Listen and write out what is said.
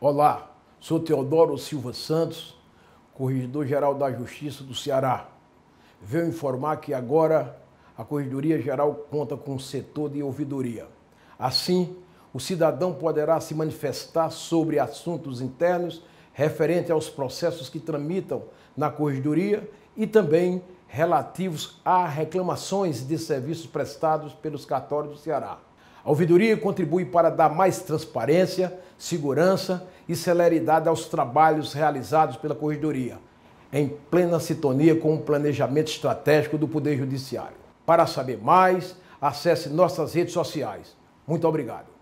Olá, sou Teodoro Silva Santos, Corregedor-Geral da Justiça do Ceará. Venho informar que agora a Corregedoria Geral conta com um setor de ouvidoria. Assim, o cidadão poderá se manifestar sobre assuntos internos referente aos processos que tramitam na Corregedoria e também relativos a reclamações de serviços prestados pelos cartórios do Ceará. A ouvidoria contribui para dar mais transparência, segurança e celeridade aos trabalhos realizados pela corregedoria, em plena sintonia com o planejamento estratégico do Poder Judiciário. Para saber mais, acesse nossas redes sociais. Muito obrigado.